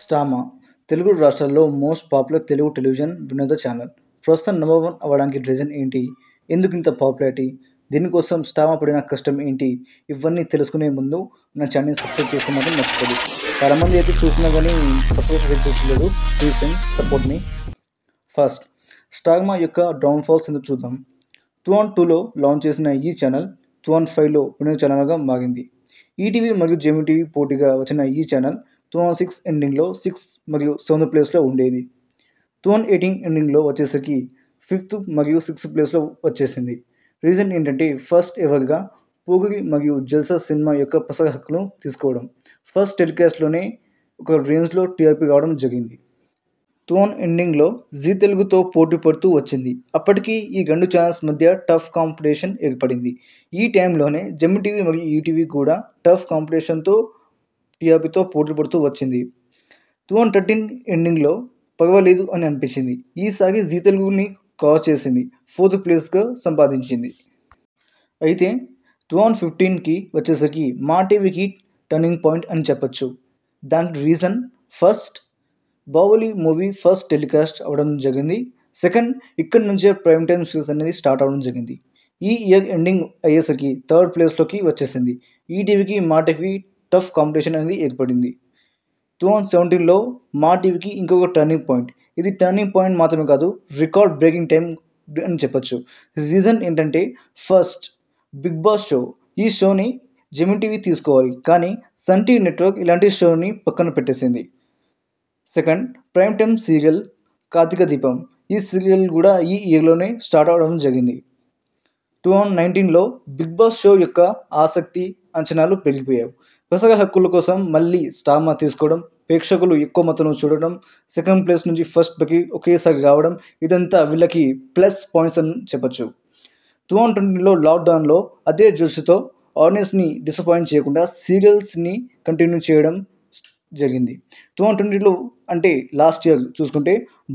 స్టామా తెలుగు రాష్ట్రాల్లో most popular Telugu television వినోద channel ప్రస్తుతం నెంబర్ వన్ అవ్వడానికి రీజన్ ఏంటి ఎందుకు ఇంత పాపులారిటీ దీనికోసం స్టామా పడిన కష్టం ఏంటి ఇవన్నీ తెలుసుకునే ముందు నా ఛానల్ సబ్స్క్రైబ్ చేసుకున్నది మర్చిపోదు చాలామంది అయితే చూసినా కానీ సపోర్ట్ చేసలేదు ప్లీజ్ అండ్ సపోర్ట్ మీ ఫస్ట్ స్టాగ్మా యొక్క డౌన్ఫాల్స్ ఎందుకు చూద్దాం టూ ఆన్ టూలో లాంచ్ చేసిన ఈ ఛానల్ టూ వన్ ఫైవ్లో వినోద ఛానల్గా మారింది ఈటీవీ మరియు జెమినీ టీవీ పోటీగా వచ్చిన ఈ ఛానల్ టూ వన్ సిక్స్ ఎండింగ్లో సిక్స్ మరియు సెవెంత్ ప్లేస్లో ఉండేది టూ వన్ ఎయిటీన్ ఎండింగ్లో వచ్చేసరికి ఫిఫ్త్ మరియు సిక్స్త్ ప్లేస్లో వచ్చేసింది రీజన్ ఏంటంటే ఫస్ట్ ఎవర్గా పోగిరి మరియు జల్సా సినిమా యొక్క ప్రసార హక్కును తీసుకోవడం ఫస్ట్ టెలికాస్ట్లోనే ఒక రేంజ్లో టీఆర్పీ కావడం జరిగింది తూన్ ఎండింగ్లో జీ తెలుగుతో పోటీ పడుతూ వచ్చింది అప్పటికి ఈ రెండు ఛానల్స్ మధ్య టఫ్ కాంపిటీషన్ ఏర్పడింది ఈ టైంలోనే జమ్మి టీవీ మరియు ఈటీవీ కూడా టఫ్ కాంపిటీషన్తో టీఆర్పీతో పోటీ పడుతూ వచ్చింది టూ థర్టీన్ ఎండింగ్లో పర్వాలేదు అని అనిపించింది ఈసారి జీ తెలుగుని కాస్ చేసింది ఫోర్త్ ప్లేస్గా సంపాదించింది అయితే టూ ఫిఫ్టీన్కి వచ్చేసరికి మా టీవీకి టర్నింగ్ పాయింట్ అని చెప్పచ్చు దాని reason first Baahubali movie first telecast అవ్వడం జరిగింది సెకండ్ ఇక్కడ నుంచే ప్రైమ్ టైమ్ సిరీస్ అనేది స్టార్ట్ అవ్వడం జరిగింది ఈ ఇయర్ ఎండింగ్ అయ్యేసరికి థర్డ్ ప్లేస్లోకి వచ్చేసింది ఈటీవీకి మా టీవీ టఫ్ కాంపిటీషన్ అనేది ఏర్పడింది టూ థౌజండ్ సెవెంటీన్లో మా టీవీకి ఇంకొక టర్నింగ్ పాయింట్ ఇది టర్నింగ్ పాయింట్ మాత్రమే కాదు రికార్డ్ బ్రేకింగ్ టైం అని చెప్పచ్చు రీజన్ ఏంటంటే ఫస్ట్ బిగ్ బాస్ షో ఈ షోని జెమిన్ టీవీ తీసుకోవాలి కానీ సన్ టీవీ నెట్వర్క్ ఇలాంటి షోని పక్కన పెట్టేసింది second prime time serial Karthika Deepam ఈ సీరియల్ కూడా ఈ ఇయర్లోనే స్టార్ట్ అవడం జరిగింది టూ థౌజండ్ నైన్టీన్లో బిగ్ బాస్ షో యొక్క ఆసక్తి అంచనాలు పెరిగిపోయావు ప్రసగ హక్కుల కోసం మళ్ళీ స్టామా తీసుకోవడం ప్రేక్షకులు ఎక్కువ మొత్తంలో చూడడం సెకండ్ ప్లేస్ నుంచి ఫస్ట్ బకి ఒకేసారి రావడం ఇదంతా వీళ్ళకి ప్లస్ పాయింట్స్ అని చెప్పచ్చు టూ థౌజండ్ ట్వంటీలో లాక్డౌన్లో అదే జోషితో ఆడియన్స్ని డిసప్పాయింట్ చేయకుండా సీరియల్స్ని కంటిన్యూ చేయడం జరిగింది టూ థౌసండ్ ట్వంటీలో అంటే లాస్ట్ ఇయర్ చూసుకుంటే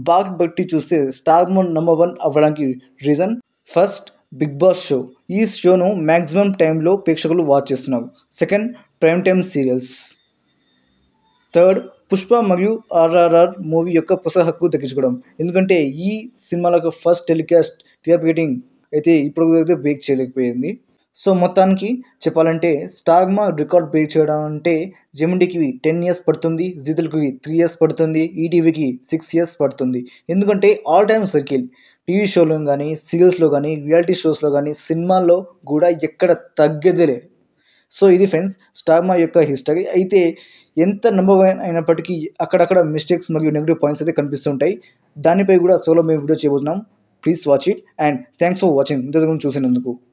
బాగ్ బట్టి చూస్తే స్టార్ మోన్ నెంబర్ వన్ అవ్వడానికి reason first Bigg Boss show ఈ షోను మ్యాక్సిమం టైంలో ప్రేక్షకులు వాచ్ చేస్తున్నారు second prime time serials third Pushpa మరియు ఆర్ఆర్ఆర్ మూవీ యొక్క ప్రసార హక్కు తగ్గించుకోవడం ఎందుకంటే ఈ సినిమాలకు ఫస్ట్ టెలికాస్ట్ టిఆర్పి రేటింగ్ అయితే ఇప్పుడు అయితే బ్రేక్ చేయలేకపోయింది సో మొత్తానికి చెప్పాలంటే స్టాగ్మా రికార్డ్ బ్రేక్ చేయడం అంటే జెమిడికి టెన్ ఇయర్స్ పడుతుంది జిదుల్కి త్రీ ఇయర్స్ పడుతుంది ఈటీవీకి సిక్స్ ఇయర్స్ పడుతుంది ఎందుకంటే ఆల్ టైమ్ సర్కిల్ టీవీ షోలో కానీ సీరియల్స్లో కానీ రియాలిటీ షోస్లో కానీ సినిమాల్లో కూడా ఎక్కడ తగ్గదిలే సో ఇది ఫ్రెండ్స్ స్టాగ్మా యొక్క హిస్టరీ అయితే ఎంత నెంబర్ అయినప్పటికీ అక్కడక్కడ మిస్టేక్స్ మరియు నెగిటివ్ పాయింట్స్ అయితే కనిపిస్తుంటాయి దానిపై కూడా సోలో మేము వీడియో చేయబోతున్నాం please watch it and thanks for watching దగ్గర చూసినందుకు